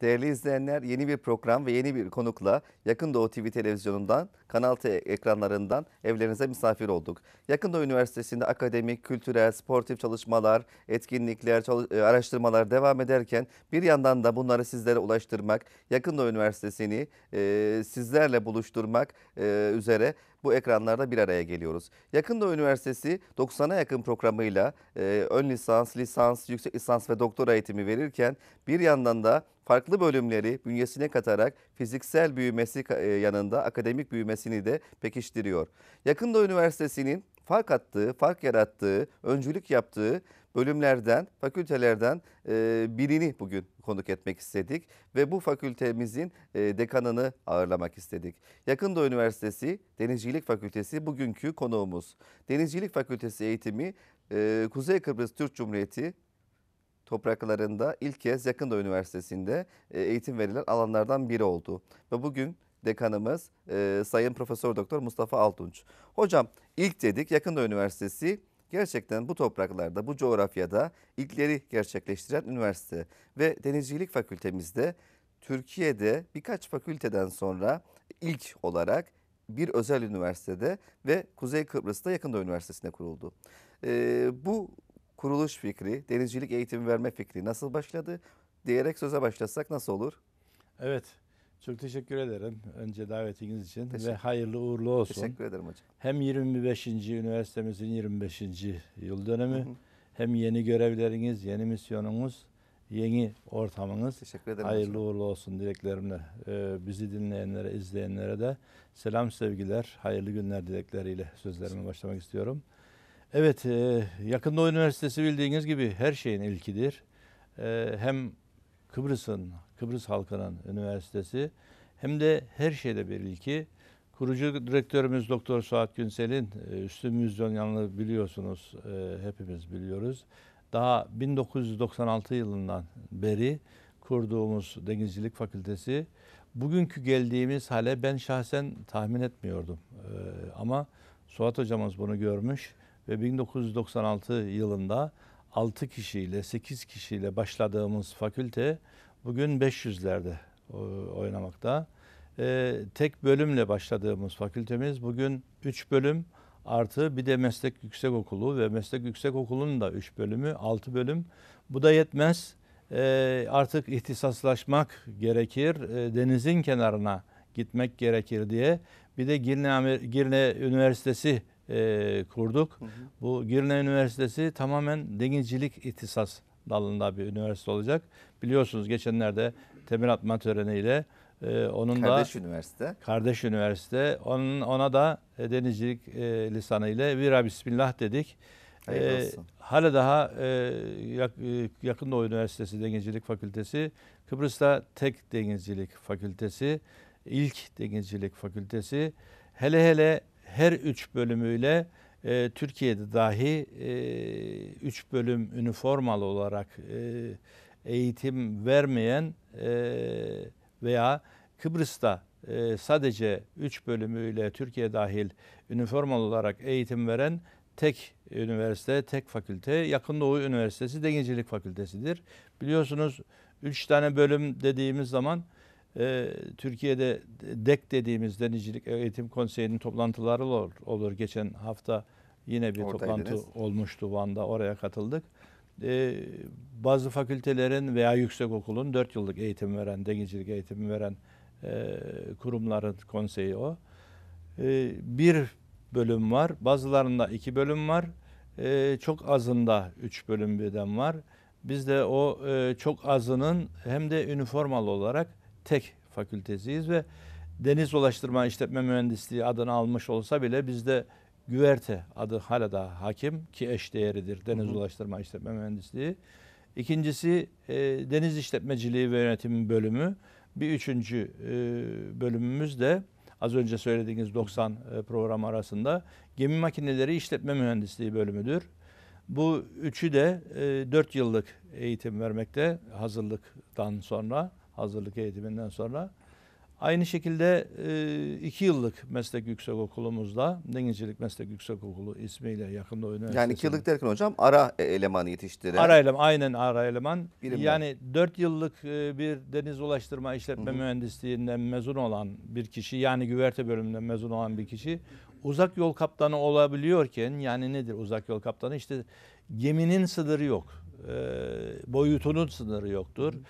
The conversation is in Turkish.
Değerli izleyenler yeni bir program ve yeni bir konukla Yakın Doğu TV televizyonundan, Kanal T ekranlarından evlerinize misafir olduk. Yakın Doğu Üniversitesi'nde akademik, kültürel, sportif çalışmalar, etkinlikler, e, araştırmalar devam ederken bir yandan da bunları sizlere ulaştırmak, Yakın Doğu Üniversitesi'ni e, sizlerle buluşturmak e, üzere bu ekranlarda bir araya geliyoruz. Yakın Doğu Üniversitesi 90'a yakın programıyla e, ön lisans, lisans, yüksek lisans ve doktora eğitimi verirken bir yandan da farklı bölümleri bünyesine katarak fiziksel büyümesi e, yanında akademik büyümesini de pekiştiriyor. Yakında üniversitesinin fark attığı, fark yarattığı, öncülük yaptığı bölümlerden, fakültelerden e, birini bugün konuk etmek istedik ve bu fakültemizin e, dekanını ağırlamak istedik. Yakında Üniversitesi Denizcilik Fakültesi bugünkü konuğumuz. Denizcilik Fakültesi eğitimi Kuzey Kıbrıs Türk Cumhuriyeti topraklarında ilk kez Yakında Üniversitesi'nde e, eğitim verilen alanlardan biri oldu. Ve bugün dekanımız e, Sayın Profesör Doktor Mustafa Altunç. Hocam ilk dedik Yakında Üniversitesi gerçekten bu topraklarda, bu coğrafyada ilkleri gerçekleştiren üniversite ve Denizcilik Fakültemizde Türkiye'de birkaç fakülteden sonra ilk olarak bir özel üniversitede ve Kuzey Kıbrıs'ta Yakında Üniversitesi'ne kuruldu. Ee, bu kuruluş fikri, denizcilik eğitimi verme fikri nasıl başladı? Diyerek söze başlasak nasıl olur? Evet. Çok teşekkür ederim önce davetiniz için teşekkür. ve hayırlı uğurlu olsun. Teşekkür ederim hocam. Hem 25. üniversitemizin 25. yıl dönemi hem yeni görevleriniz, yeni misyonunuz, yeni ortamınız. Teşekkür ederim. Hayırlı hocam. uğurlu olsun dileklerimle. Ee, bizi dinleyenlere, izleyenlere de selam sevgiler, hayırlı günler dilekleriyle sözlerimi başlamak istiyorum. Evet, e, yakın Doğu Üniversitesi bildiğiniz gibi her şeyin ilkidir. E, hem Kıbrıs'ın, Kıbrıs halkının üniversitesi hem de her şeyde bir ilki. Kurucu direktörümüz Doktor Suat Günsel'in e, üstün müzyonyanlığı biliyorsunuz, e, hepimiz biliyoruz. Daha 1996 yılından beri kurduğumuz Denizcilik Fakültesi bugünkü geldiğimiz hale ben şahsen tahmin etmiyordum. E, ama Suat hocamız bunu görmüş ve 1996 yılında 6 kişiyle 8 kişiyle başladığımız fakülte bugün 500'lerde e, oynamakta. E, tek bölümle başladığımız fakültemiz bugün 3 bölüm artı bir de meslek yüksekokulu ve meslek yüksekokulunun da 3 bölümü 6 bölüm. Bu da yetmez. E, artık ihtisaslaşmak gerekir. denizin kenarına gitmek gerekir diye. Bir de Girne, Girne Üniversitesi e, kurduk. Hı hı. Bu Girne Üniversitesi tamamen denizcilik ihtisas dalında bir üniversite olacak. Biliyorsunuz geçenlerde temel atma töreniyle e, onun kardeş da üniversite. Kardeş üniversite. Onun ona da e, denizcilik e, lisanı ile vira bismillah dedik. E, hala daha e, yak, e, yakın Doğu Üniversitesi Denizcilik Fakültesi, Kıbrıs'ta tek denizcilik fakültesi, ilk denizcilik fakültesi. Hele hele her üç bölümüyle e, Türkiye'de dahi e, üç bölüm üniformalı olarak e, eğitim vermeyen e, veya Kıbrıs'ta e, sadece üç bölümüyle Türkiye dahil üniformalı olarak eğitim veren tek üniversite, tek fakülte Yakın Doğu Üniversitesi Denizcilik Fakültesidir. Biliyorsunuz üç tane bölüm dediğimiz zaman ee, e, Türkiye'de DEK dediğimiz Denizcilik Eğitim Konseyi'nin toplantıları olur. olur. Geçen hafta yine bir Oradaydınız. toplantı olmuştu Van'da oraya katıldık. E, bazı fakültelerin veya yüksekokulun 4 yıllık eğitim veren, denizcilik eğitimi veren e, kurumların konseyi o. E, bir bölüm var. Bazılarında iki bölüm var. E, çok azında üç bölüm birden var. Biz de o e, çok azının hem de üniformalı olarak tek fakültesiyiz ve deniz ulaştırma işletme mühendisliği adını almış olsa bile bizde güverte adı hala daha hakim ki eş değeridir deniz hı hı. ulaştırma işletme mühendisliği. İkincisi e, deniz işletmeciliği ve yönetim bölümü. Bir üçüncü e, bölümümüz de az önce söylediğiniz 90 e, program arasında gemi makineleri işletme mühendisliği bölümüdür. Bu üçü de e, 4 yıllık eğitim vermekte hazırlıktan sonra hazırlık eğitiminden sonra. Aynı şekilde e, iki yıllık meslek yüksek okulumuzda Denizcilik Meslek Yüksek Okulu ismiyle yakında üniversite. Yani iki yıllık derken hocam ara eleman yetiştiren. Ara eleman aynen ara eleman. Birimden. Yani dört yıllık e, bir deniz ulaştırma işletme Hı-hı. mühendisliğinden mezun olan bir kişi yani güverte bölümünden mezun olan bir kişi uzak yol kaptanı olabiliyorken yani nedir uzak yol kaptanı işte geminin sınırı yok. E, boyutunun sınırı yoktur.